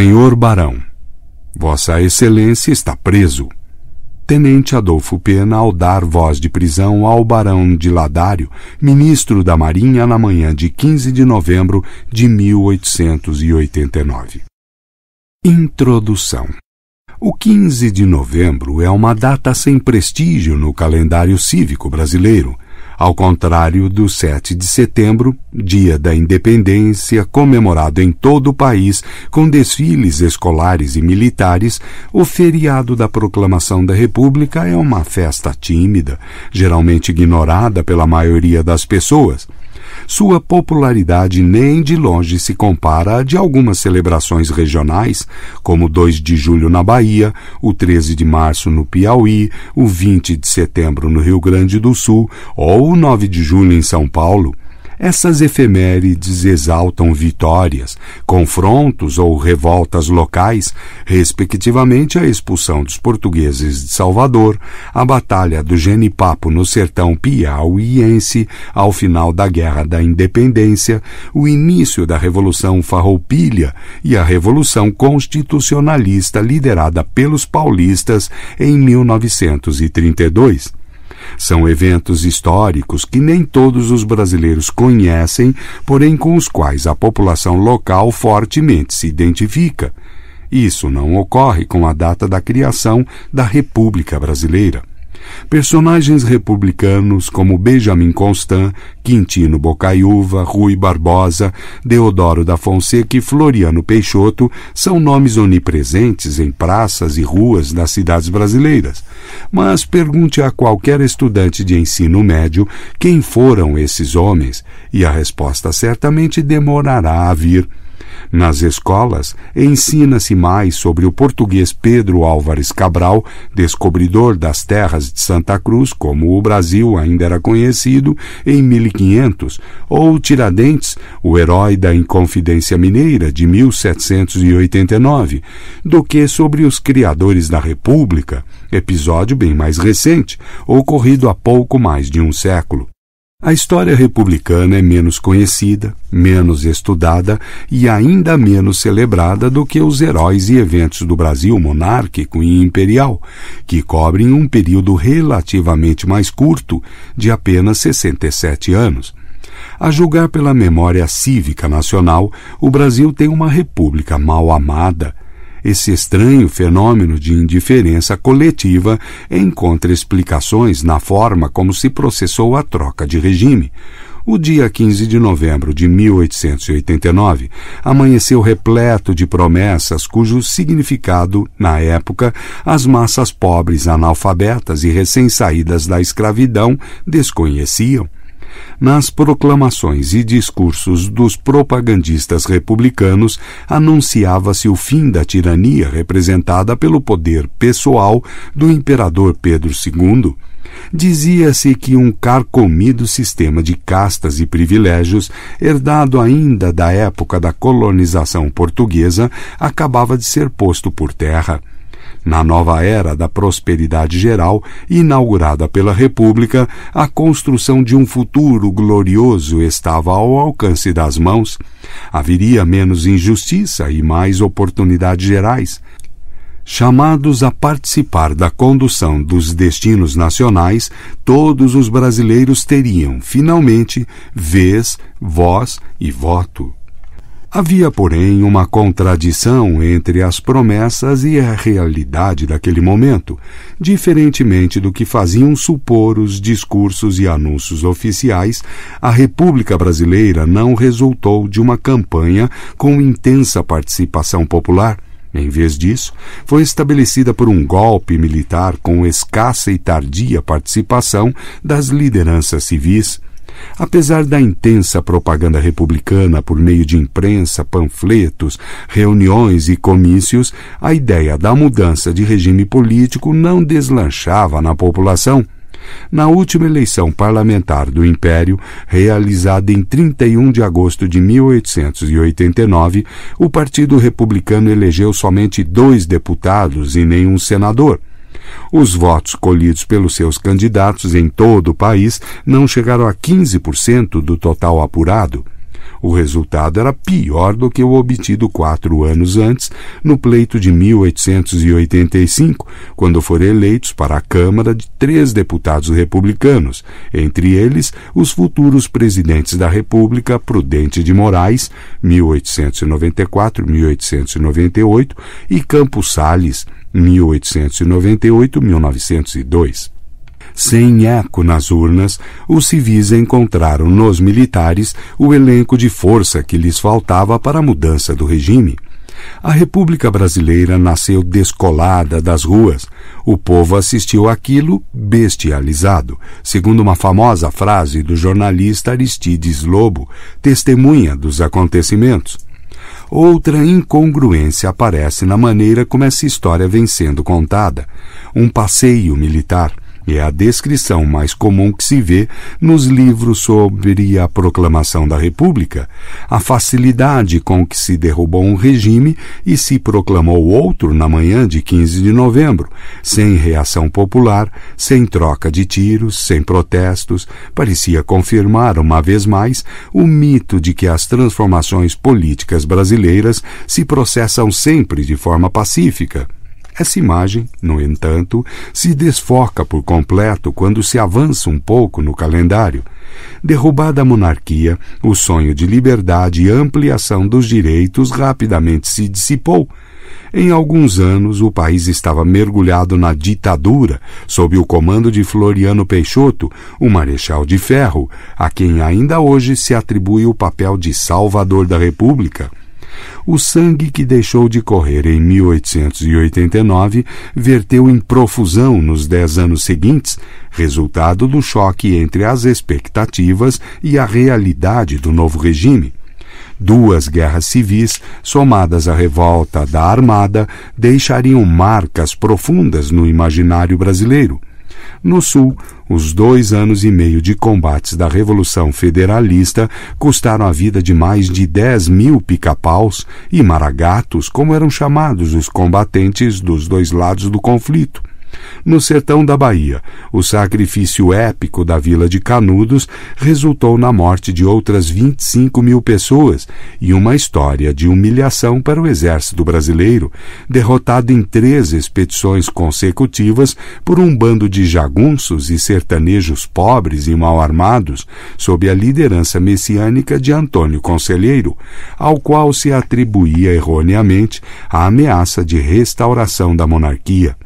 Senhor Barão, Vossa Excelência está preso. Tenente Adolfo Pena, ao dar voz de prisão ao Barão de Ladário, ministro da Marinha, na manhã de 15 de novembro de 1889. Introdução O 15 de novembro é uma data sem prestígio no calendário cívico brasileiro ao contrário do 7 de setembro, dia da independência comemorado em todo o país com desfiles escolares e militares, o feriado da proclamação da República é uma festa tímida, geralmente ignorada pela maioria das pessoas sua popularidade nem de longe se compara à de algumas celebrações regionais, como 2 de julho na Bahia, o 13 de março no Piauí, o 20 de setembro no Rio Grande do Sul ou o 9 de julho em São Paulo. Essas efemérides exaltam vitórias, confrontos ou revoltas locais, respectivamente a expulsão dos portugueses de Salvador, a Batalha do Genipapo no sertão piauiense ao final da Guerra da Independência, o início da Revolução Farroupilha e a Revolução Constitucionalista liderada pelos paulistas em 1932. São eventos históricos que nem todos os brasileiros conhecem, porém com os quais a população local fortemente se identifica. Isso não ocorre com a data da criação da República Brasileira. Personagens republicanos como Benjamin Constant, Quintino Bocaiúva, Rui Barbosa, Deodoro da Fonseca e Floriano Peixoto são nomes onipresentes em praças e ruas das cidades brasileiras. Mas pergunte a qualquer estudante de ensino médio quem foram esses homens, e a resposta certamente demorará a vir. Nas escolas, ensina-se mais sobre o português Pedro Álvares Cabral, descobridor das terras de Santa Cruz, como o Brasil ainda era conhecido, em 1500, ou Tiradentes, o herói da Inconfidência Mineira, de 1789, do que sobre os criadores da República, episódio bem mais recente, ocorrido há pouco mais de um século. A história republicana é menos conhecida, menos estudada e ainda menos celebrada do que os heróis e eventos do Brasil monárquico e imperial, que cobrem um período relativamente mais curto, de apenas 67 anos. A julgar pela memória cívica nacional, o Brasil tem uma república mal amada esse estranho fenômeno de indiferença coletiva encontra explicações na forma como se processou a troca de regime. O dia 15 de novembro de 1889 amanheceu repleto de promessas cujo significado, na época, as massas pobres analfabetas e recém-saídas da escravidão desconheciam nas proclamações e discursos dos propagandistas republicanos anunciava-se o fim da tirania representada pelo poder pessoal do imperador Pedro II. Dizia-se que um carcomido sistema de castas e privilégios, herdado ainda da época da colonização portuguesa, acabava de ser posto por terra. Na nova era da prosperidade geral, inaugurada pela República, a construção de um futuro glorioso estava ao alcance das mãos. Haveria menos injustiça e mais oportunidades gerais. Chamados a participar da condução dos destinos nacionais, todos os brasileiros teriam, finalmente, vez, voz e voto. Havia, porém, uma contradição entre as promessas e a realidade daquele momento, diferentemente do que faziam supor os discursos e anúncios oficiais, a República Brasileira não resultou de uma campanha com intensa participação popular. Em vez disso, foi estabelecida por um golpe militar com escassa e tardia participação das lideranças civis, Apesar da intensa propaganda republicana por meio de imprensa, panfletos, reuniões e comícios, a ideia da mudança de regime político não deslanchava na população. Na última eleição parlamentar do Império, realizada em 31 de agosto de 1889, o Partido Republicano elegeu somente dois deputados e nenhum senador. Os votos colhidos pelos seus candidatos em todo o país não chegaram a 15% do total apurado. O resultado era pior do que o obtido quatro anos antes, no pleito de 1885, quando foram eleitos para a Câmara de três deputados republicanos, entre eles os futuros presidentes da República Prudente de Moraes, 1894-1898, e Campos Salles, 1898-1902. Sem eco nas urnas, os civis encontraram nos militares o elenco de força que lhes faltava para a mudança do regime. A República Brasileira nasceu descolada das ruas. O povo assistiu aquilo bestializado, segundo uma famosa frase do jornalista Aristides Lobo, testemunha dos acontecimentos. Outra incongruência aparece na maneira como essa história vem sendo contada. Um passeio militar é a descrição mais comum que se vê nos livros sobre a proclamação da República, a facilidade com que se derrubou um regime e se proclamou outro na manhã de 15 de novembro, sem reação popular, sem troca de tiros, sem protestos, parecia confirmar uma vez mais o mito de que as transformações políticas brasileiras se processam sempre de forma pacífica essa imagem, no entanto, se desfoca por completo quando se avança um pouco no calendário. Derrubada a monarquia, o sonho de liberdade e ampliação dos direitos rapidamente se dissipou. Em alguns anos, o país estava mergulhado na ditadura, sob o comando de Floriano Peixoto, o Marechal de Ferro, a quem ainda hoje se atribui o papel de salvador da República. O sangue que deixou de correr em 1889 verteu em profusão nos dez anos seguintes, resultado do choque entre as expectativas e a realidade do novo regime. Duas guerras civis, somadas à revolta da Armada, deixariam marcas profundas no imaginário brasileiro. No Sul, os dois anos e meio de combates da Revolução Federalista custaram a vida de mais de 10 mil pica-paus e maragatos, como eram chamados os combatentes dos dois lados do conflito. No sertão da Bahia, o sacrifício épico da vila de Canudos resultou na morte de outras 25 mil pessoas e uma história de humilhação para o exército brasileiro, derrotado em três expedições consecutivas por um bando de jagunços e sertanejos pobres e mal armados, sob a liderança messiânica de Antônio Conselheiro, ao qual se atribuía erroneamente a ameaça de restauração da monarquia.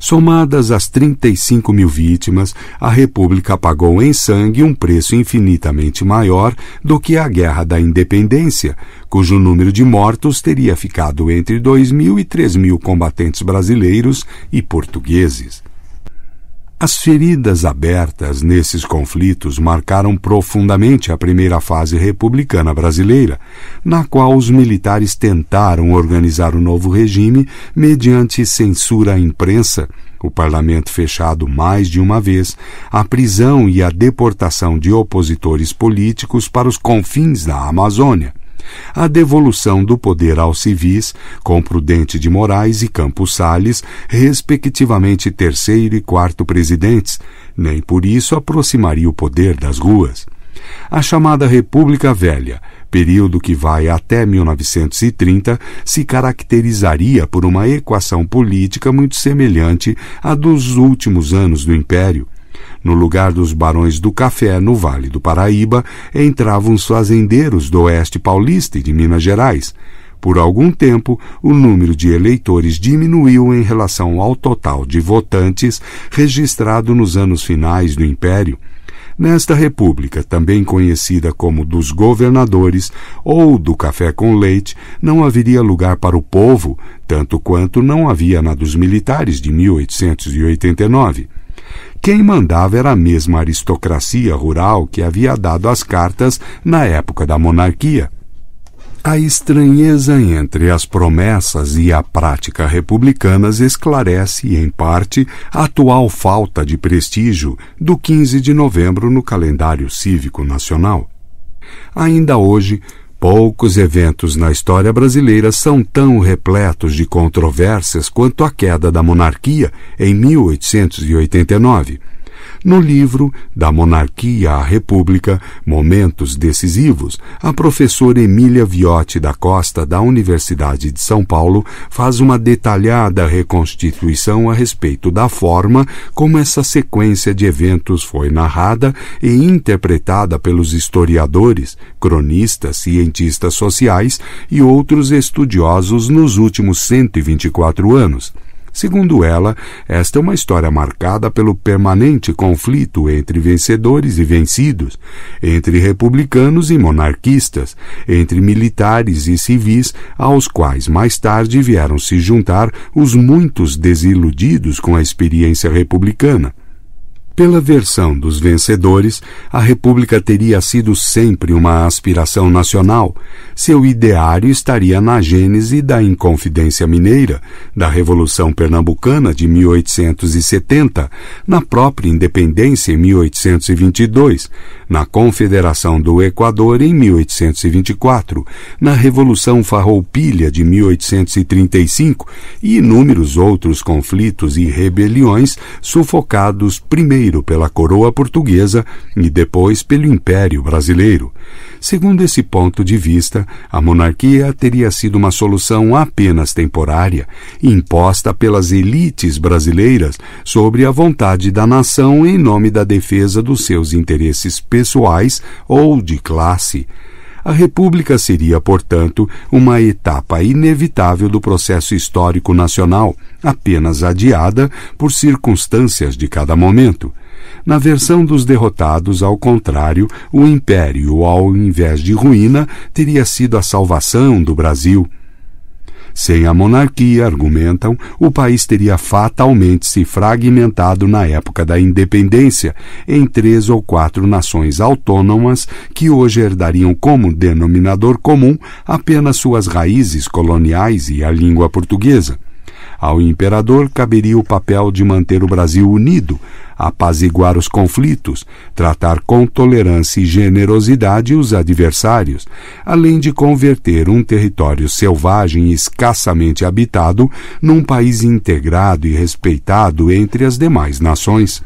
Somadas às 35 mil vítimas, a República pagou em sangue um preço infinitamente maior do que a Guerra da Independência, cujo número de mortos teria ficado entre 2 mil e 3 mil combatentes brasileiros e portugueses. As feridas abertas nesses conflitos marcaram profundamente a primeira fase republicana brasileira, na qual os militares tentaram organizar o novo regime mediante censura à imprensa, o parlamento fechado mais de uma vez, a prisão e a deportação de opositores políticos para os confins da Amazônia, a devolução do poder aos civis, com Prudente de Moraes e Campos Sales, respectivamente terceiro e quarto presidentes, nem por isso aproximaria o poder das ruas. A chamada República Velha, período que vai até 1930, se caracterizaria por uma equação política muito semelhante à dos últimos anos do Império no lugar dos barões do café no Vale do Paraíba, entravam os fazendeiros do Oeste Paulista e de Minas Gerais. Por algum tempo, o número de eleitores diminuiu em relação ao total de votantes registrado nos anos finais do Império. Nesta república, também conhecida como dos governadores ou do café com leite, não haveria lugar para o povo, tanto quanto não havia na dos militares de 1889. Quem mandava era a mesma aristocracia rural que havia dado as cartas na época da monarquia. A estranheza entre as promessas e a prática republicanas esclarece, em parte, a atual falta de prestígio do 15 de novembro no calendário cívico nacional. Ainda hoje, Poucos eventos na história brasileira são tão repletos de controvérsias quanto a queda da monarquia em 1889 no livro Da Monarquia à República, Momentos Decisivos, a professora Emília Viotti da Costa, da Universidade de São Paulo, faz uma detalhada reconstituição a respeito da forma como essa sequência de eventos foi narrada e interpretada pelos historiadores, cronistas, cientistas sociais e outros estudiosos nos últimos 124 anos. Segundo ela, esta é uma história marcada pelo permanente conflito entre vencedores e vencidos, entre republicanos e monarquistas, entre militares e civis, aos quais mais tarde vieram se juntar os muitos desiludidos com a experiência republicana, pela versão dos vencedores, a República teria sido sempre uma aspiração nacional. Seu ideário estaria na gênese da Inconfidência Mineira, da Revolução Pernambucana de 1870, na própria Independência em 1822, na Confederação do Equador em 1824, na Revolução Farroupilha de 1835 e inúmeros outros conflitos e rebeliões sufocados primeiro pela coroa portuguesa e depois pelo Império Brasileiro. Segundo esse ponto de vista, a monarquia teria sido uma solução apenas temporária, imposta pelas elites brasileiras sobre a vontade da nação em nome da defesa dos seus interesses pessoais ou de classe. A República seria, portanto, uma etapa inevitável do processo histórico nacional, apenas adiada por circunstâncias de cada momento. Na versão dos derrotados, ao contrário, o império, ao invés de ruína, teria sido a salvação do Brasil. Sem a monarquia, argumentam, o país teria fatalmente se fragmentado na época da independência, em três ou quatro nações autônomas que hoje herdariam como denominador comum apenas suas raízes coloniais e a língua portuguesa. Ao imperador caberia o papel de manter o Brasil unido, apaziguar os conflitos, tratar com tolerância e generosidade os adversários, além de converter um território selvagem e escassamente habitado num país integrado e respeitado entre as demais nações.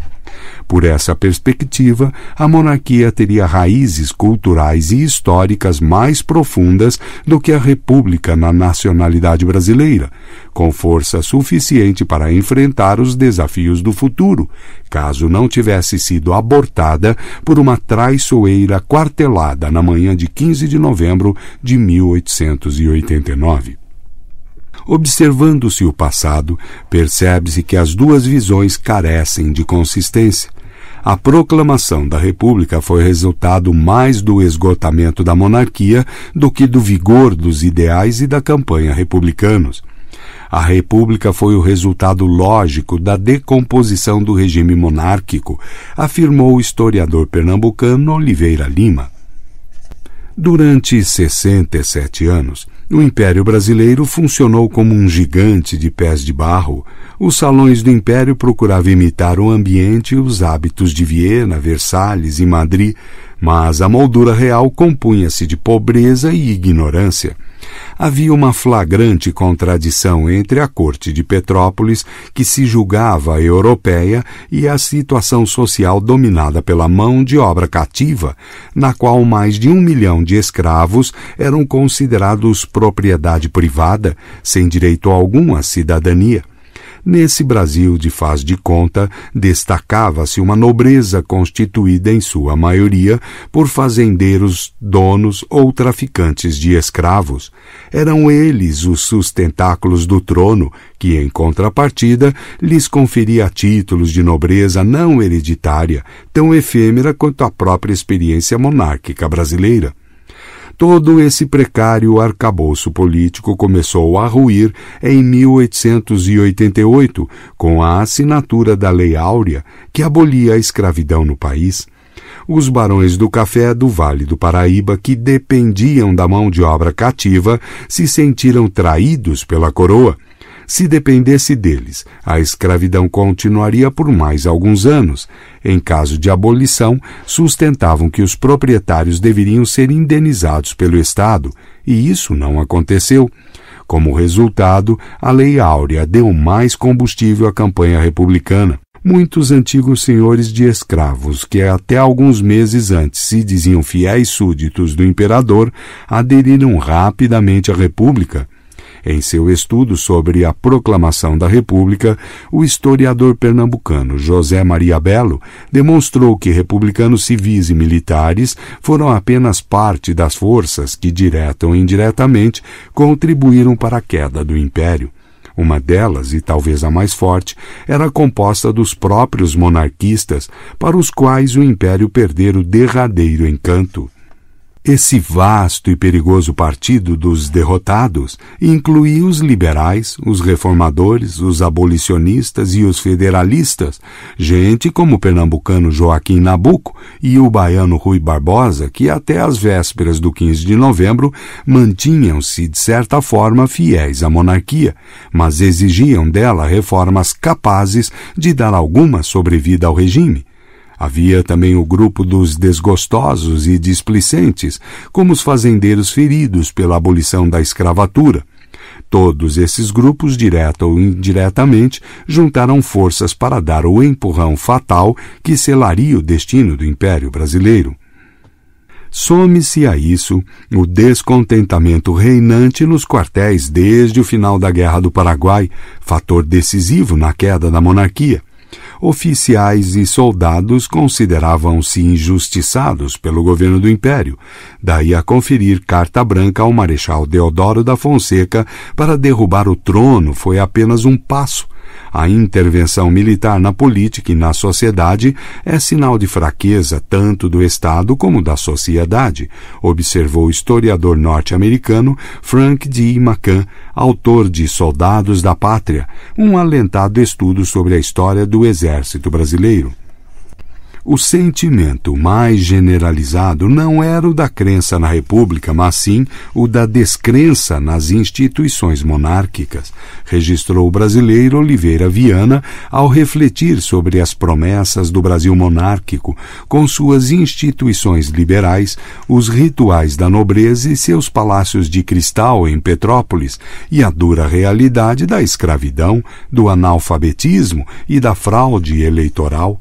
Por essa perspectiva, a monarquia teria raízes culturais e históricas mais profundas do que a república na nacionalidade brasileira, com força suficiente para enfrentar os desafios do futuro, caso não tivesse sido abortada por uma traiçoeira quartelada na manhã de 15 de novembro de 1889. Observando-se o passado, percebe-se que as duas visões carecem de consistência. A proclamação da República foi resultado mais do esgotamento da monarquia do que do vigor dos ideais e da campanha republicanos. A República foi o resultado lógico da decomposição do regime monárquico, afirmou o historiador pernambucano Oliveira Lima. Durante 67 anos, o Império Brasileiro funcionou como um gigante de pés de barro. Os salões do Império procuravam imitar o ambiente e os hábitos de Viena, Versalhes e Madrid, mas a moldura real compunha-se de pobreza e ignorância. Havia uma flagrante contradição entre a corte de Petrópolis, que se julgava europeia, e a situação social dominada pela mão de obra cativa, na qual mais de um milhão de escravos eram considerados propriedade privada, sem direito algum à cidadania. Nesse Brasil de faz de conta, destacava-se uma nobreza constituída em sua maioria por fazendeiros, donos ou traficantes de escravos. Eram eles os sustentáculos do trono, que, em contrapartida, lhes conferia títulos de nobreza não hereditária, tão efêmera quanto a própria experiência monárquica brasileira. Todo esse precário arcabouço político começou a ruir em 1888, com a assinatura da Lei Áurea, que abolia a escravidão no país os barões do café do Vale do Paraíba, que dependiam da mão de obra cativa, se sentiram traídos pela coroa se dependesse deles, a escravidão continuaria por mais alguns anos. Em caso de abolição, sustentavam que os proprietários deveriam ser indenizados pelo Estado, e isso não aconteceu. Como resultado, a Lei Áurea deu mais combustível à campanha republicana. Muitos antigos senhores de escravos, que até alguns meses antes se diziam fiéis súditos do imperador, aderiram rapidamente à República em seu estudo sobre a proclamação da República, o historiador pernambucano José Maria Belo demonstrou que republicanos civis e militares foram apenas parte das forças que, direta ou indiretamente, contribuíram para a queda do Império. Uma delas, e talvez a mais forte, era composta dos próprios monarquistas, para os quais o império perdera o derradeiro encanto. Esse vasto e perigoso partido dos derrotados incluía os liberais, os reformadores, os abolicionistas e os federalistas, gente como o pernambucano Joaquim Nabuco e o baiano Rui Barbosa, que até as vésperas do 15 de novembro mantinham-se, de certa forma, fiéis à monarquia, mas exigiam dela reformas capazes de dar alguma sobrevida ao regime Havia também o grupo dos desgostosos e displicentes, como os fazendeiros feridos pela abolição da escravatura. Todos esses grupos, direta ou indiretamente, juntaram forças para dar o empurrão fatal que selaria o destino do Império Brasileiro. Some-se a isso o descontentamento reinante nos quartéis desde o final da Guerra do Paraguai, fator decisivo na queda da monarquia oficiais e soldados consideravam-se injustiçados pelo governo do Império, daí a conferir carta branca ao Marechal Deodoro da Fonseca para derrubar o trono foi apenas um passo a intervenção militar na política e na sociedade é sinal de fraqueza tanto do Estado como da sociedade, observou o historiador norte-americano Frank D. McCann, autor de Soldados da Pátria, um alentado estudo sobre a história do Exército Brasileiro. O sentimento mais generalizado não era o da crença na República, mas sim o da descrença nas instituições monárquicas, registrou o brasileiro Oliveira Viana ao refletir sobre as promessas do Brasil monárquico, com suas instituições liberais, os rituais da nobreza e seus palácios de cristal em Petrópolis, e a dura realidade da escravidão, do analfabetismo e da fraude eleitoral.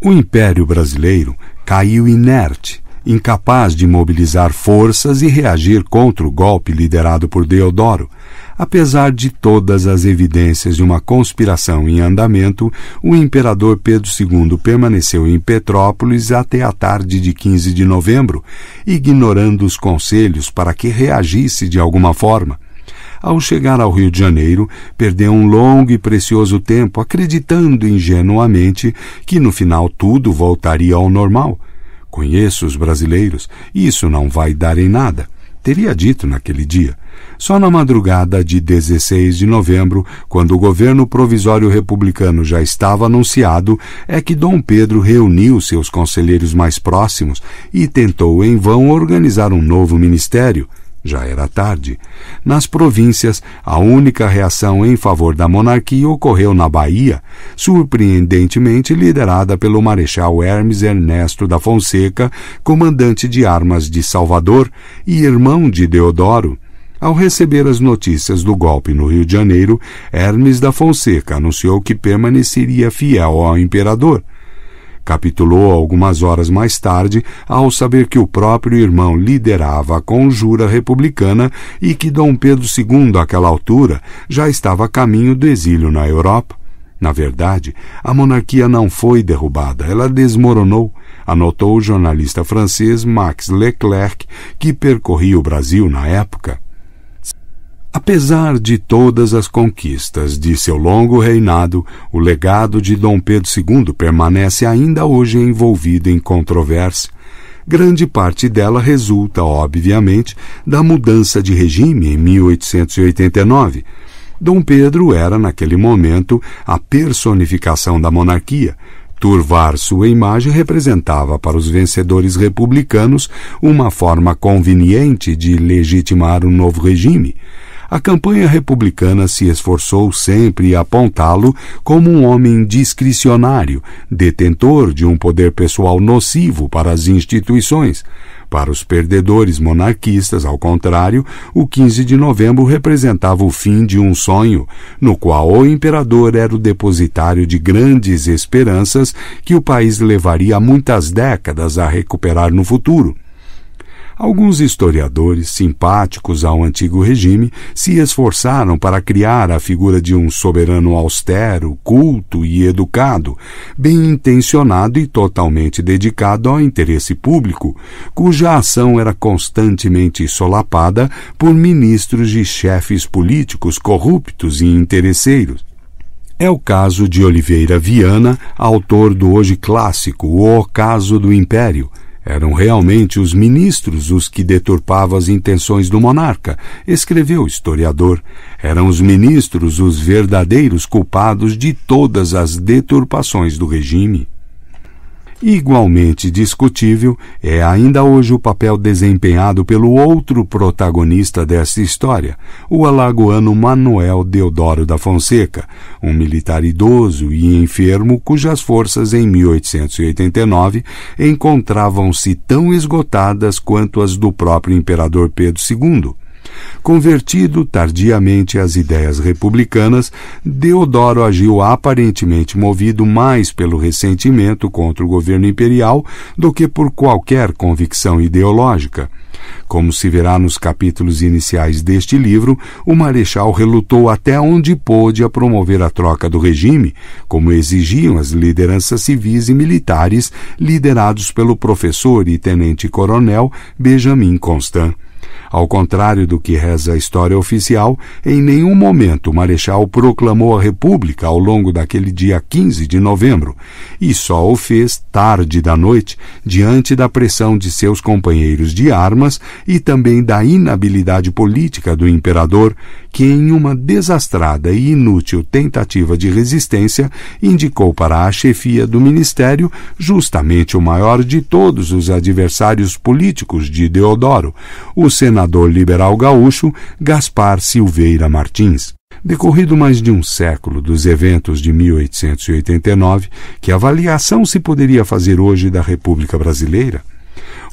O Império Brasileiro caiu inerte, incapaz de mobilizar forças e reagir contra o golpe liderado por Deodoro. Apesar de todas as evidências de uma conspiração em andamento, o imperador Pedro II permaneceu em Petrópolis até a tarde de 15 de novembro, ignorando os conselhos para que reagisse de alguma forma. Ao chegar ao Rio de Janeiro, perdeu um longo e precioso tempo acreditando ingenuamente que no final tudo voltaria ao normal. Conheço os brasileiros, isso não vai dar em nada. Teria dito naquele dia. Só na madrugada de 16 de novembro, quando o governo provisório republicano já estava anunciado, é que Dom Pedro reuniu seus conselheiros mais próximos e tentou em vão organizar um novo ministério, já era tarde. Nas províncias, a única reação em favor da monarquia ocorreu na Bahia, surpreendentemente liderada pelo Marechal Hermes Ernesto da Fonseca, comandante de armas de Salvador e irmão de Deodoro. Ao receber as notícias do golpe no Rio de Janeiro, Hermes da Fonseca anunciou que permaneceria fiel ao imperador Capitulou algumas horas mais tarde ao saber que o próprio irmão liderava a conjura republicana e que Dom Pedro II, àquela altura, já estava a caminho do exílio na Europa. Na verdade, a monarquia não foi derrubada, ela desmoronou, anotou o jornalista francês Max Leclerc, que percorria o Brasil na época. Apesar de todas as conquistas de seu longo reinado, o legado de Dom Pedro II permanece ainda hoje envolvido em controvérsia. Grande parte dela resulta, obviamente, da mudança de regime em 1889. Dom Pedro era, naquele momento, a personificação da monarquia. Turvar sua imagem representava para os vencedores republicanos uma forma conveniente de legitimar o um novo regime. A campanha republicana se esforçou sempre a apontá-lo como um homem discricionário, detentor de um poder pessoal nocivo para as instituições. Para os perdedores monarquistas, ao contrário, o 15 de novembro representava o fim de um sonho, no qual o imperador era o depositário de grandes esperanças que o país levaria muitas décadas a recuperar no futuro. Alguns historiadores, simpáticos ao antigo regime, se esforçaram para criar a figura de um soberano austero, culto e educado, bem intencionado e totalmente dedicado ao interesse público, cuja ação era constantemente solapada por ministros e chefes políticos corruptos e interesseiros. É o caso de Oliveira Viana, autor do hoje clássico O Caso do Império, eram realmente os ministros os que deturpavam as intenções do monarca, escreveu o historiador. Eram os ministros os verdadeiros culpados de todas as deturpações do regime. Igualmente discutível é ainda hoje o papel desempenhado pelo outro protagonista desta história, o alagoano Manuel Deodoro da Fonseca, um militar idoso e enfermo cujas forças em 1889 encontravam-se tão esgotadas quanto as do próprio imperador Pedro II Convertido tardiamente às ideias republicanas, Deodoro agiu aparentemente movido mais pelo ressentimento contra o governo imperial do que por qualquer convicção ideológica. Como se verá nos capítulos iniciais deste livro, o marechal relutou até onde pôde a promover a troca do regime, como exigiam as lideranças civis e militares liderados pelo professor e tenente-coronel Benjamin Constant. Ao contrário do que reza a história oficial, em nenhum momento o Marechal proclamou a República ao longo daquele dia 15 de novembro, e só o fez tarde da noite, diante da pressão de seus companheiros de armas e também da inabilidade política do imperador, que, em uma desastrada e inútil tentativa de resistência, indicou para a chefia do ministério justamente o maior de todos os adversários políticos de Deodoro, o senador liberal gaúcho Gaspar Silveira Martins. Decorrido mais de um século dos eventos de 1889, que avaliação se poderia fazer hoje da República Brasileira?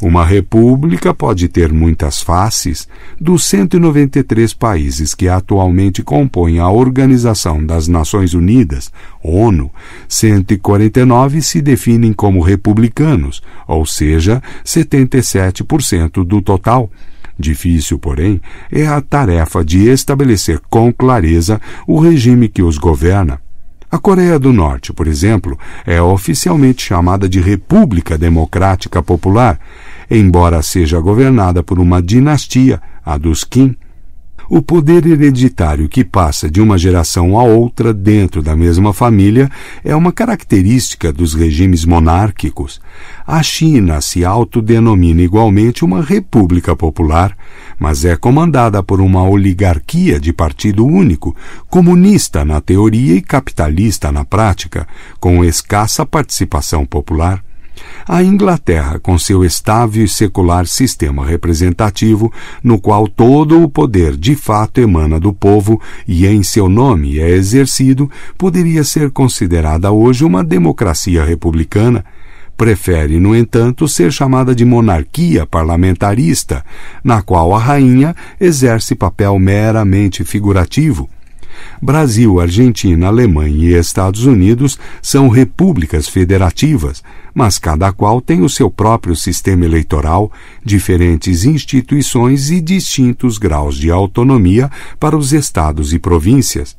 Uma república pode ter muitas faces dos 193 países que atualmente compõem a Organização das Nações Unidas, ONU, 149 se definem como republicanos, ou seja, 77% do total. Difícil, porém, é a tarefa de estabelecer com clareza o regime que os governa a Coreia do Norte, por exemplo, é oficialmente chamada de República Democrática Popular, embora seja governada por uma dinastia, a dos Kim, o poder hereditário que passa de uma geração a outra dentro da mesma família é uma característica dos regimes monárquicos. A China se autodenomina igualmente uma república popular, mas é comandada por uma oligarquia de partido único, comunista na teoria e capitalista na prática, com escassa participação popular. A Inglaterra, com seu estável e secular sistema representativo, no qual todo o poder de fato emana do povo e em seu nome é exercido, poderia ser considerada hoje uma democracia republicana prefere, no entanto, ser chamada de monarquia parlamentarista, na qual a rainha exerce papel meramente figurativo, Brasil, Argentina, Alemanha e Estados Unidos são repúblicas federativas, mas cada qual tem o seu próprio sistema eleitoral, diferentes instituições e distintos graus de autonomia para os estados e províncias.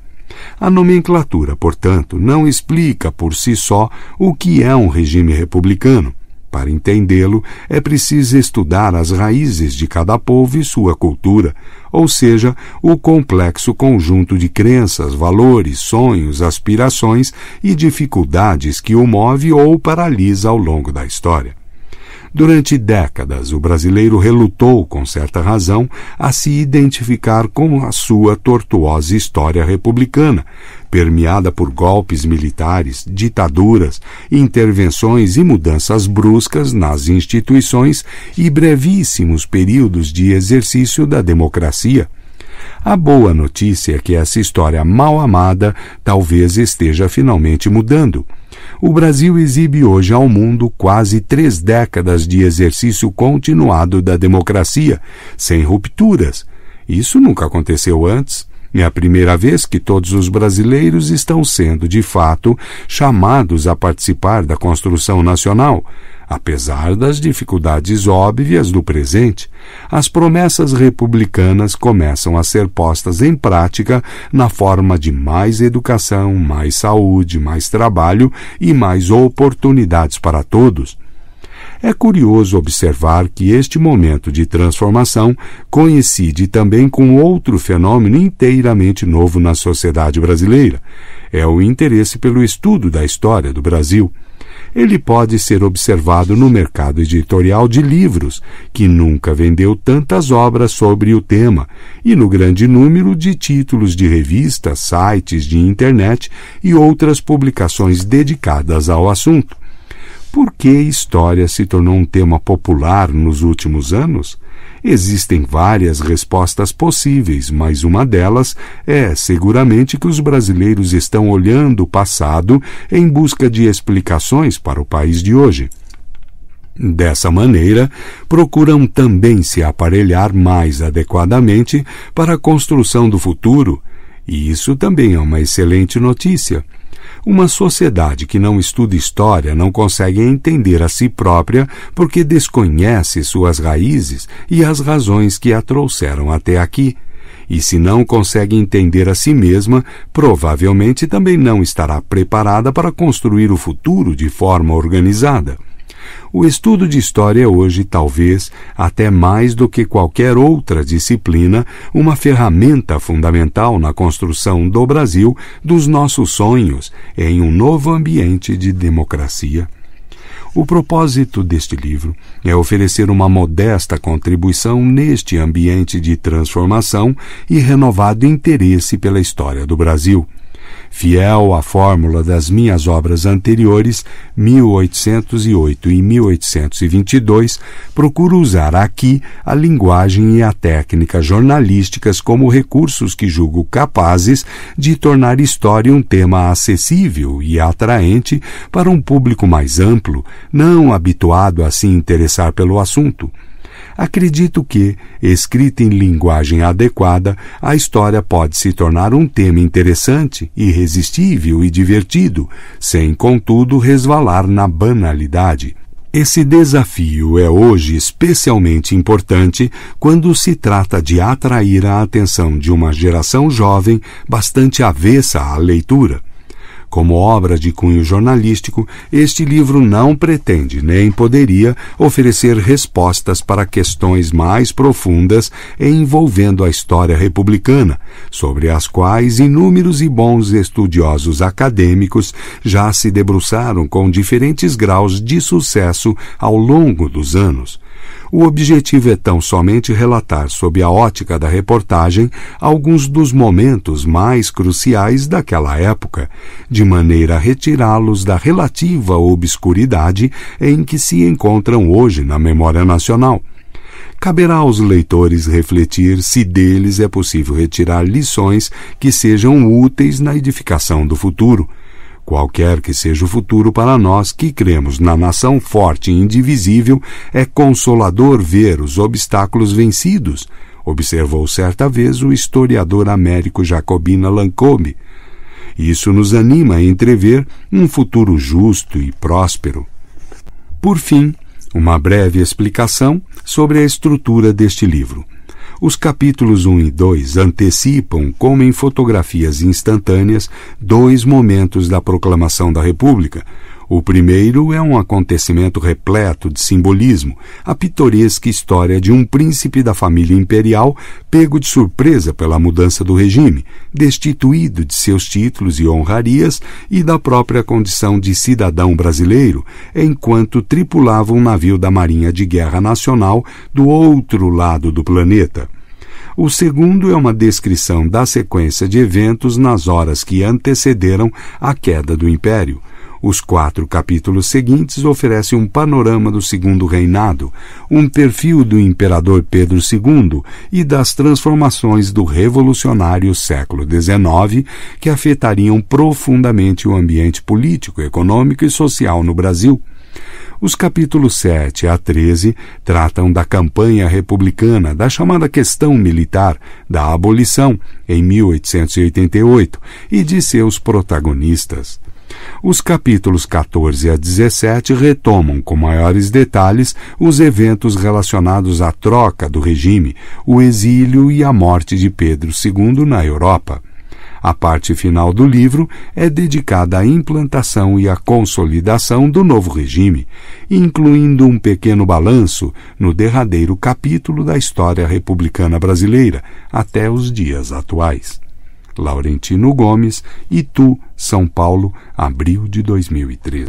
A nomenclatura, portanto, não explica por si só o que é um regime republicano. Para entendê-lo, é preciso estudar as raízes de cada povo e sua cultura, ou seja, o complexo conjunto de crenças, valores, sonhos, aspirações e dificuldades que o move ou paralisa ao longo da história. Durante décadas, o brasileiro relutou, com certa razão, a se identificar com a sua tortuosa história republicana, permeada por golpes militares, ditaduras, intervenções e mudanças bruscas nas instituições e brevíssimos períodos de exercício da democracia. A boa notícia é que essa história mal amada talvez esteja finalmente mudando. O Brasil exibe hoje ao mundo quase três décadas de exercício continuado da democracia, sem rupturas. Isso nunca aconteceu antes. É a primeira vez que todos os brasileiros estão sendo, de fato, chamados a participar da construção nacional, apesar das dificuldades óbvias do presente. As promessas republicanas começam a ser postas em prática na forma de mais educação, mais saúde, mais trabalho e mais oportunidades para todos. É curioso observar que este momento de transformação coincide também com outro fenômeno inteiramente novo na sociedade brasileira: é o interesse pelo estudo da história do Brasil. Ele pode ser observado no mercado editorial de livros, que nunca vendeu tantas obras sobre o tema, e no grande número de títulos de revistas, sites de internet e outras publicações dedicadas ao assunto. Por que a história se tornou um tema popular nos últimos anos? Existem várias respostas possíveis, mas uma delas é seguramente que os brasileiros estão olhando o passado em busca de explicações para o país de hoje. Dessa maneira, procuram também se aparelhar mais adequadamente para a construção do futuro, e isso também é uma excelente notícia. Uma sociedade que não estuda história não consegue entender a si própria porque desconhece suas raízes e as razões que a trouxeram até aqui. E se não consegue entender a si mesma, provavelmente também não estará preparada para construir o futuro de forma organizada. O estudo de história é hoje, talvez, até mais do que qualquer outra disciplina, uma ferramenta fundamental na construção do Brasil dos nossos sonhos em um novo ambiente de democracia. O propósito deste livro é oferecer uma modesta contribuição neste ambiente de transformação e renovado interesse pela história do Brasil. Fiel à fórmula das minhas obras anteriores, 1808 e 1822, procuro usar aqui a linguagem e a técnica jornalísticas como recursos que julgo capazes de tornar história um tema acessível e atraente para um público mais amplo, não habituado a se interessar pelo assunto acredito que, escrita em linguagem adequada, a história pode se tornar um tema interessante, irresistível e divertido, sem, contudo, resvalar na banalidade. Esse desafio é hoje especialmente importante quando se trata de atrair a atenção de uma geração jovem bastante avessa à leitura, como obra de cunho jornalístico, este livro não pretende nem poderia oferecer respostas para questões mais profundas envolvendo a história republicana, sobre as quais inúmeros e bons estudiosos acadêmicos já se debruçaram com diferentes graus de sucesso ao longo dos anos o objetivo é tão somente relatar, sob a ótica da reportagem, alguns dos momentos mais cruciais daquela época, de maneira a retirá-los da relativa obscuridade em que se encontram hoje na memória nacional caberá aos leitores refletir se deles é possível retirar lições que sejam úteis na edificação do futuro. Qualquer que seja o futuro para nós que cremos na nação forte e indivisível, é consolador ver os obstáculos vencidos, observou certa vez o historiador américo Jacobina Lancôme. Isso nos anima a entrever um futuro justo e próspero. Por fim, uma breve explicação sobre a estrutura deste livro. Os capítulos 1 e 2 antecipam, como em fotografias instantâneas, dois momentos da proclamação da República, o primeiro é um acontecimento repleto de simbolismo, a pitoresca história de um príncipe da família imperial pego de surpresa pela mudança do regime, destituído de seus títulos e honrarias e da própria condição de cidadão brasileiro, enquanto tripulava um navio da Marinha de Guerra Nacional do outro lado do planeta. O segundo é uma descrição da sequência de eventos nas horas que antecederam a queda do Império os quatro capítulos seguintes oferecem um panorama do segundo reinado, um perfil do imperador Pedro II e das transformações do revolucionário século XIX que afetariam profundamente o ambiente político, econômico e social no Brasil. Os capítulos 7 a 13 tratam da campanha republicana, da chamada questão militar, da abolição, em 1888, e de seus protagonistas. Os capítulos 14 a 17 retomam com maiores detalhes os eventos relacionados à troca do regime, o exílio e a morte de Pedro II na Europa. A parte final do livro é dedicada à implantação e à consolidação do novo regime, incluindo um pequeno balanço no derradeiro capítulo da história republicana brasileira até os dias atuais. Laurentino Gomes, Itu, São Paulo, abril de 2013.